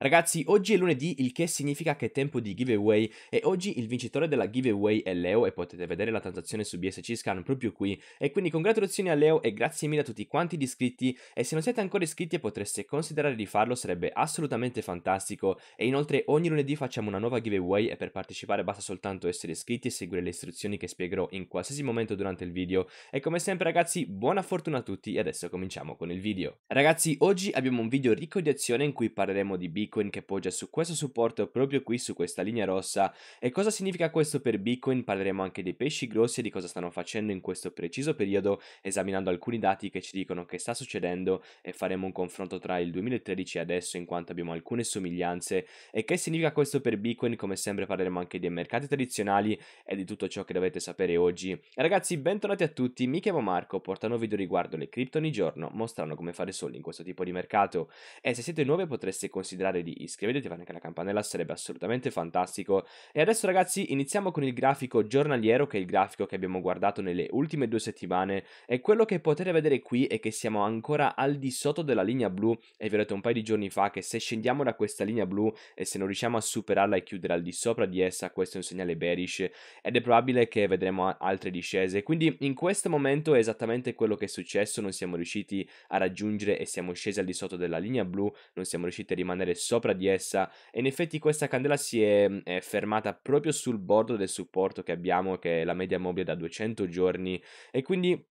Ragazzi, oggi è lunedì, il che significa che è tempo di giveaway e oggi il vincitore della giveaway è Leo e potete vedere la transazione su BSC Scan proprio qui. E quindi congratulazioni a Leo e grazie mille a tutti quanti gli iscritti e se non siete ancora iscritti e potreste considerare di farlo sarebbe assolutamente fantastico. E inoltre ogni lunedì facciamo una nuova giveaway e per partecipare basta soltanto essere iscritti e seguire le istruzioni che spiegherò in qualsiasi momento durante il video. E come sempre ragazzi, buona fortuna a tutti e adesso cominciamo con il video. Ragazzi, oggi abbiamo un video ricco di azione in cui parleremo di Big Bitcoin che poggia su questo supporto proprio qui su questa linea rossa e cosa significa questo per Bitcoin parleremo anche dei pesci grossi e di cosa stanno facendo in questo preciso periodo esaminando alcuni dati che ci dicono che sta succedendo e faremo un confronto tra il 2013 e adesso in quanto abbiamo alcune somiglianze e che significa questo per Bitcoin come sempre parleremo anche dei mercati tradizionali e di tutto ciò che dovete sapere oggi. ragazzi bentornati a tutti, mi chiamo Marco, portano video riguardo le cripto ogni giorno mostrando come fare soldi in questo tipo di mercato e se siete nuovi potreste considerare parlare di iscrivetevi, fate anche la campanella, sarebbe assolutamente fantastico. E adesso ragazzi iniziamo con il grafico giornaliero, che è il grafico che abbiamo guardato nelle ultime due settimane e quello che potete vedere qui è che siamo ancora al di sotto della linea blu e vi ho detto un paio di giorni fa che se scendiamo da questa linea blu e se non riusciamo a superarla e chiudere al di sopra di essa questo è un segnale bearish ed è probabile che vedremo altre discese quindi in questo momento è esattamente quello che è successo non siamo riusciti a raggiungere e siamo scesi al di sotto della linea blu non siamo riusciti a rimanere sopra di essa e in effetti questa candela si è, mm, è fermata proprio sul bordo del supporto che abbiamo che è la media mobile da 200 giorni e quindi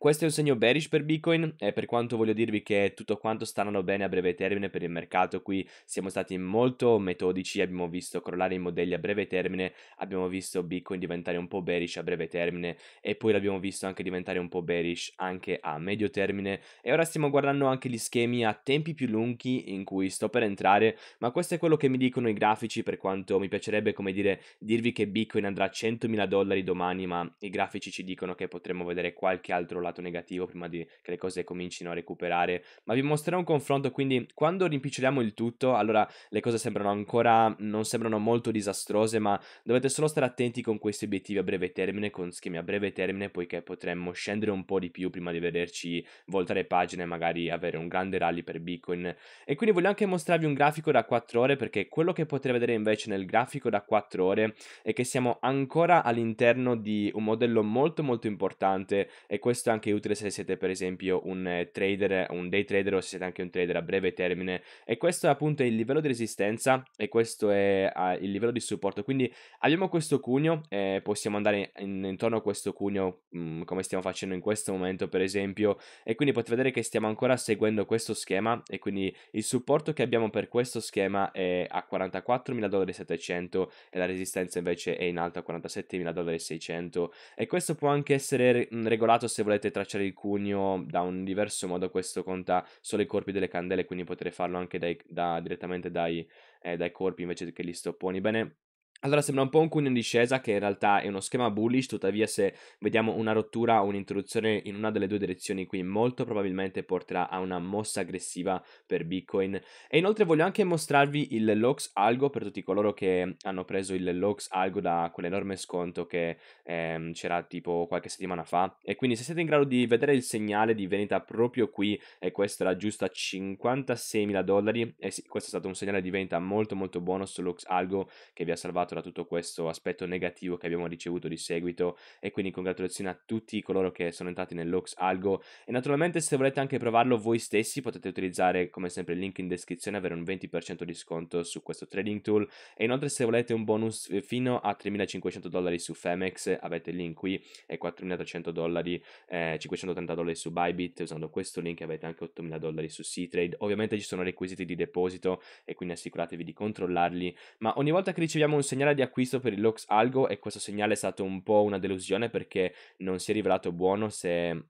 questo è un segno bearish per Bitcoin e per quanto voglio dirvi che tutto quanto sta andando bene a breve termine per il mercato, qui siamo stati molto metodici, abbiamo visto crollare i modelli a breve termine, abbiamo visto Bitcoin diventare un po' bearish a breve termine e poi l'abbiamo visto anche diventare un po' bearish anche a medio termine e ora stiamo guardando anche gli schemi a tempi più lunghi in cui sto per entrare, ma questo è quello che mi dicono i grafici per quanto mi piacerebbe come dire dirvi che Bitcoin andrà a 100.000 dollari domani, ma i grafici ci dicono che potremmo vedere qualche altro lato lato negativo prima di, che le cose comincino a recuperare. Ma vi mostrerò un confronto, quindi quando rimpiccioliamo il tutto, allora le cose sembrano ancora, non sembrano molto disastrose, ma dovete solo stare attenti con questi obiettivi a breve termine, con schemi a breve termine, poiché potremmo scendere un po' di più prima di vederci voltare pagina e magari avere un grande rally per Bitcoin. E quindi voglio anche mostrarvi un grafico da 4 ore, perché quello che potrei vedere invece nel grafico da 4 ore è che siamo ancora all'interno di un modello molto molto importante e questo è anche anche utile se siete per esempio un eh, trader, un day trader o se siete anche un trader a breve termine e questo è appunto il livello di resistenza e questo è il livello di supporto quindi abbiamo questo cuneo eh, possiamo andare in, intorno a questo cuneo mh, mm, come stiamo facendo in questo momento per esempio e quindi potete vedere che stiamo ancora seguendo questo schema e quindi il supporto che abbiamo per questo schema è a 44.700 e la resistenza invece è in alto a 47.600 e questo può anche essere regolato se volete tracciare il cuneo da un diverso modo, questo conta solo i corpi delle candele, quindi potrei farlo anche dai, da, direttamente dai, eh, dai corpi invece che gli stopponi. Bene, allora sembra un po' un cuneo in discesa che in realtà è uno schema bullish, tuttavia se vediamo una rottura o un'introduzione in una delle due direzioni qui molto probabilmente porterà a una mossa aggressiva per Bitcoin. E inoltre voglio anche mostrarvi il LOX algo per tutti coloro che hanno preso il LOX algo da quell'enorme sconto che ehm, c'era tipo qualche settimana fa. E quindi se siete in grado di vedere il segnale di vendita proprio qui e questo era giusto a 56 mila dollari e eh sì, questo è stato un segnale di vendita molto molto buono su LOX algo che vi ha salvato liberato da tutto questo aspetto negativo che abbiamo ricevuto di seguito e quindi congratulazioni a tutti coloro che sono entrati nell'Ox Algo e naturalmente se volete anche provarlo voi stessi potete utilizzare come sempre il link in descrizione avere un 20% di sconto su questo trading tool e inoltre se volete un bonus eh, fino a 3500 dollari su Femex avete il link qui e 4300 dollari eh, 530 dollari su Bybit usando questo link avete anche 8000 dollari su C-Trade ovviamente ci sono requisiti di deposito e quindi assicuratevi di controllarli ma ogni volta che riceviamo un segnale segnale di acquisto per il Lux Algo e questo segnale è stato un po' una delusione perché non si è rivelato buono se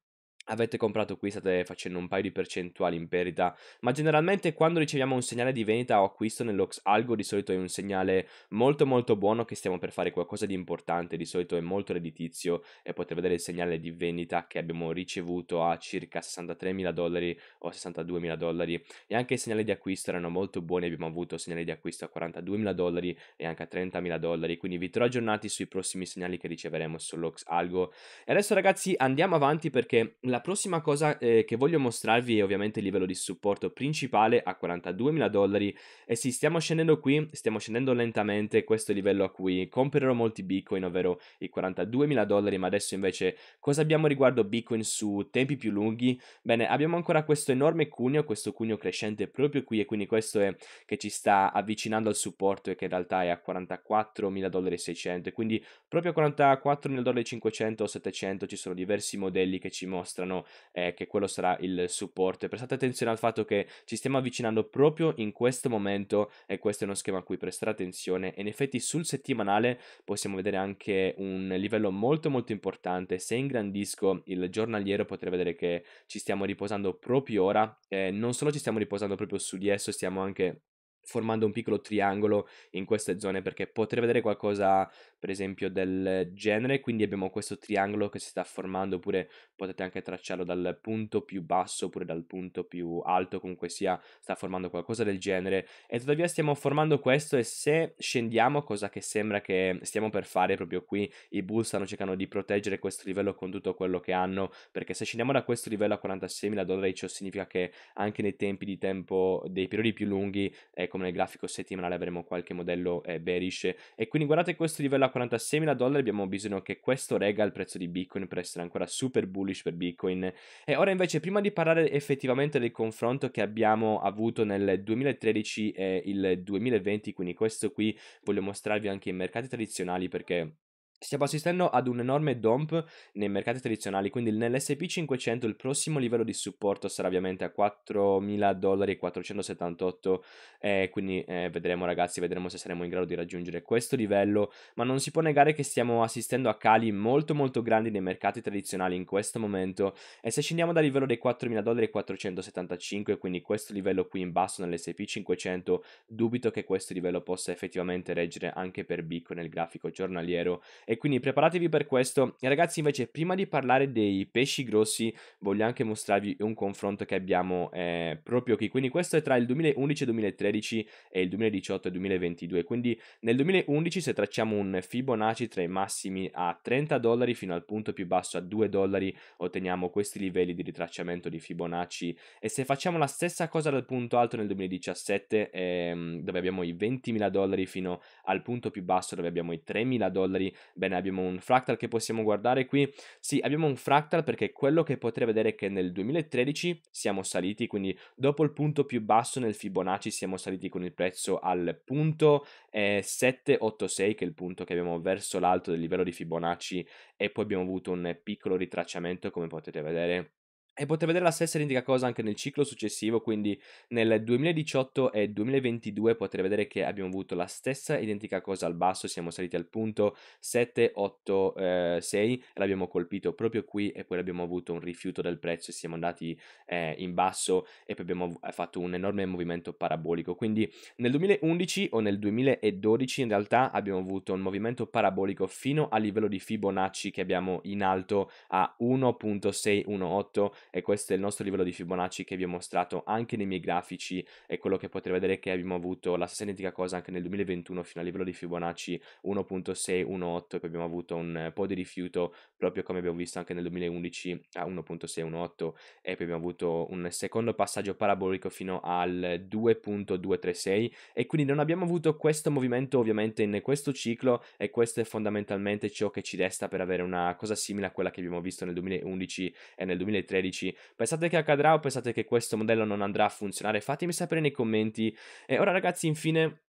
avete comprato qui state facendo un paio di percentuali in perita, ma generalmente quando riceviamo un segnale di vendita o acquisto nell'Ox Algo di solito è un segnale molto molto buono che stiamo per fare qualcosa di importante, di solito è molto redditizio e potete vedere il segnale di vendita che abbiamo ricevuto a circa 63.000 dollari o 62.000 dollari e anche i segnali di acquisto erano molto buoni, abbiamo avuto segnali di acquisto a 42.000 dollari e anche a 30.000 dollari, quindi vi terrò aggiornati sui prossimi segnali che riceveremo sull'Ox Algo. E adesso ragazzi andiamo avanti perché la prossima cosa eh, che voglio mostrarvi è ovviamente il livello di supporto principale a 42.000 dollari e sì, stiamo scendendo qui, stiamo scendendo lentamente, questo è il livello a cui comprerò molti bitcoin, ovvero i 42.000 dollari, ma adesso invece cosa abbiamo riguardo bitcoin su tempi più lunghi? Bene, abbiamo ancora questo enorme cuneo, questo cuneo crescente proprio qui e quindi questo è che ci sta avvicinando al supporto e che in realtà è a 44.000 dollari 600, quindi proprio a 44.000 dollari 500 o 700 ci sono diversi modelli che ci mostrano dimostrano eh, che quello sarà il supporto. E prestate attenzione al fatto che ci stiamo avvicinando proprio in questo momento e questo è uno schema a cui prestare attenzione. E in effetti sul settimanale possiamo vedere anche un livello molto molto importante. Se ingrandisco il giornaliero potrei vedere che ci stiamo riposando proprio ora. Eh, non solo ci stiamo riposando proprio su di esso, stiamo anche formando un piccolo triangolo in queste zone perché potrei vedere qualcosa per esempio del genere, quindi abbiamo questo triangolo che si sta formando oppure potete anche tracciarlo dal punto più basso oppure dal punto più alto, comunque sia sta formando qualcosa del genere e tuttavia stiamo formando questo e se scendiamo, cosa che sembra che stiamo per fare proprio qui, i bull stanno cercando di proteggere questo livello con tutto quello che hanno, perché se scendiamo da questo livello a 46.000 dollari ciò significa che anche nei tempi di tempo dei periodi più lunghi, eh, come nel grafico settimanale avremo qualche modello eh, bearish e quindi guardate questo livello a a 46.000 dollari abbiamo bisogno che questo regga il prezzo di Bitcoin per essere ancora super bullish per Bitcoin. E ora invece, prima di parlare effettivamente del confronto che abbiamo avuto nel 2013 e il 2020, quindi questo qui voglio mostrarvi anche i mercati tradizionali perché Stiamo assistendo ad un enorme dump nei mercati tradizionali, quindi nell'SP 500 il prossimo livello di supporto sarà ovviamente a 4.000 dollari e 478, eh, quindi eh, vedremo ragazzi, vedremo se saremo in grado di raggiungere questo livello, ma non si può negare che stiamo assistendo a cali molto molto grandi nei mercati tradizionali in questo momento e se scendiamo dal livello dei 4.000 dollari e 475, quindi questo livello qui in basso nell'SP 500, dubito che questo livello possa effettivamente reggere anche per Bitcoin nel grafico giornaliero e quindi preparatevi per questo. E ragazzi invece prima di parlare dei pesci grossi voglio anche mostrarvi un confronto che abbiamo eh, proprio qui, quindi questo è tra il 2011 e 2013 e il 2018 e 2022, quindi nel 2011 se tracciamo un Fibonacci tra i massimi a 30 dollari fino al punto più basso a 2 dollari otteniamo questi livelli di ritracciamento di Fibonacci e se facciamo la stessa cosa dal punto alto nel 2017 ehm, dove abbiamo i 20.000 dollari fino al punto più basso dove abbiamo i 3.000 dollari Bene, abbiamo un fractal che possiamo guardare qui. Sì, abbiamo un fractal perché quello che potrei vedere è che nel 2013 siamo saliti, quindi dopo il punto più basso nel Fibonacci siamo saliti con il prezzo al punto eh, 786, che è il punto che abbiamo verso l'alto del livello di Fibonacci, e poi abbiamo avuto un piccolo ritracciamento, come potete vedere e poter vedere la stessa identica cosa anche nel ciclo successivo, quindi nel 2018 e 2022 potrete vedere che abbiamo avuto la stessa identica cosa al basso, siamo saliti al punto 786 eh, l'abbiamo colpito proprio qui e poi abbiamo avuto un rifiuto del prezzo e siamo andati eh, in basso e poi abbiamo fatto un enorme movimento parabolico. Quindi nel 2011 o nel 2012 in realtà abbiamo avuto un movimento parabolico fino al livello di Fibonacci che abbiamo in alto a 1.618 e questo è il nostro livello di Fibonacci che vi ho mostrato anche nei miei grafici e quello che potete vedere che abbiamo avuto la stessa identica cosa anche nel 2021 fino al livello di Fibonacci 1.618 1.8 poi abbiamo avuto un po' di rifiuto proprio come abbiamo visto anche nel 2011 a 1.618 e poi abbiamo avuto un secondo passaggio parabolico fino al 2.236 e quindi non abbiamo avuto questo movimento ovviamente in questo ciclo e questo è fondamentalmente ciò che ci resta per avere una cosa simile a quella che abbiamo visto nel 2011 e nel 2013 amici. Pensate che accadrà o pensate che questo modello non andrà a funzionare? Fatemi sapere nei commenti. E ora ragazzi, infine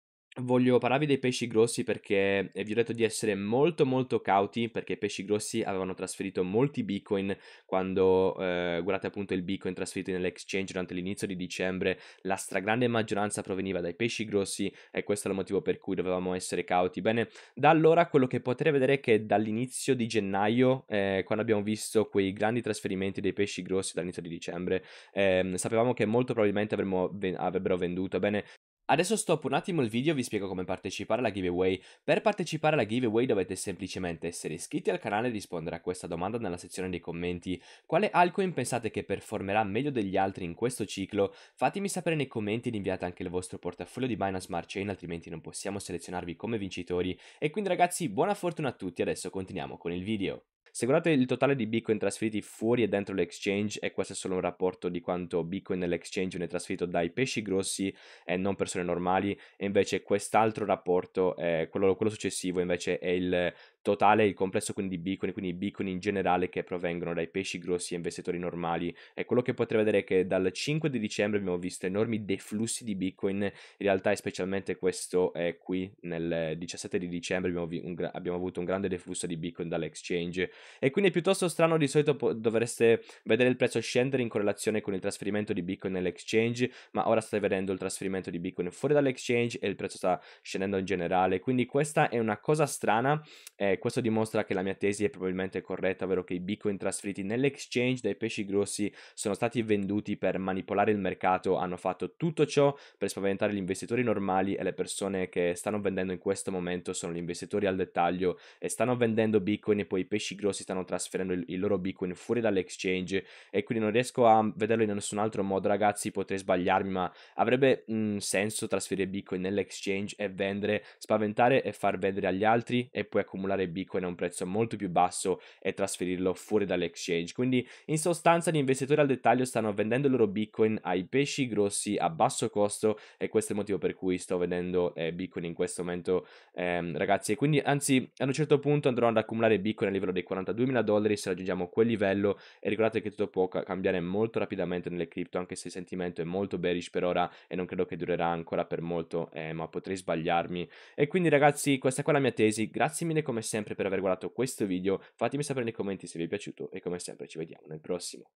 Voglio parlarvi dei pesci grossi perché eh, vi ho detto di essere molto molto cauti perché i pesci grossi avevano trasferito molti bitcoin quando eh, guardate appunto il bitcoin trasferito nell'exchange durante l'inizio di dicembre la stragrande maggioranza proveniva dai pesci grossi e questo è il motivo per cui dovevamo essere cauti. Bene, da allora quello che potrei vedere è che dall'inizio di gennaio eh, quando abbiamo visto quei grandi trasferimenti dei pesci grossi dall'inizio di dicembre eh, sapevamo che molto probabilmente avremmo, avrebbero venduto. Bene, Adesso stop un attimo il video e vi spiego come partecipare alla giveaway. Per partecipare alla giveaway dovete semplicemente essere iscritti al canale e rispondere a questa domanda nella sezione dei commenti. Quale altcoin pensate che performerà meglio degli altri in questo ciclo? Fatemi sapere nei commenti ed inviate anche il vostro portafoglio di Binance Smart Chain altrimenti non possiamo selezionarvi come vincitori. E quindi ragazzi buona fortuna a tutti, adesso continuiamo con il video. Se guardate il totale di Bitcoin trasferiti fuori e dentro l'exchange, e questo è solo un rapporto di quanto Bitcoin nell'exchange viene trasferito dai pesci grossi e non persone normali, e invece quest'altro rapporto, eh, quello, quello, successivo, invece è il totale il complesso quindi di beacon, quindi i beacon in generale che provengono dai pesci grossi e investitori normali. E quello che potrei vedere è che dal 5 di dicembre abbiamo visto enormi deflussi di bitcoin, in realtà specialmente questo è qui nel 17 di dicembre abbiamo, vi- un, abbiamo avuto un grande deflusso di bitcoin dall'exchange e quindi è piuttosto strano di solito po- dovreste vedere il prezzo scendere in correlazione con il trasferimento di bitcoin nell'exchange, ma ora state vedendo il trasferimento di bitcoin fuori dall'exchange e il prezzo sta scendendo in generale, quindi questa è una cosa strana. Eh, questo dimostra che la mia tesi è probabilmente corretta, ovvero che i bitcoin trasferiti nell'exchange dai pesci grossi sono stati venduti per manipolare il mercato, hanno fatto tutto ciò per spaventare gli investitori normali e le persone che stanno vendendo in questo momento sono gli investitori al dettaglio e stanno vendendo bitcoin e poi i pesci grossi stanno trasferendo il, loro bitcoin fuori dall'exchange e quindi non riesco a vederlo in nessun altro modo, ragazzi, potrei sbagliarmi, ma avrebbe mh, mm, senso trasferire bitcoin nell'exchange e vendere, spaventare e far vendere agli altri e poi accumulare comprare Bitcoin a un prezzo molto più basso e trasferirlo fuori dall'exchange. Quindi in sostanza gli investitori al dettaglio stanno vendendo il loro Bitcoin ai pesci grossi a basso costo e questo è il motivo per cui sto vendendo eh, Bitcoin in questo momento ehm, ragazzi. Quindi anzi ad un certo punto andrò ad accumulare Bitcoin a livello dei 42.000 dollari se raggiungiamo quel livello e ricordate che tutto può ca- cambiare molto rapidamente nelle cripto anche se il sentimento è molto bearish per ora e non credo che durerà ancora per molto eh, ma potrei sbagliarmi. E quindi ragazzi questa qua è la mia tesi. Grazie mille come sempre per aver guardato questo video, fatemi sapere nei commenti se vi è piaciuto e come sempre ci vediamo nel prossimo.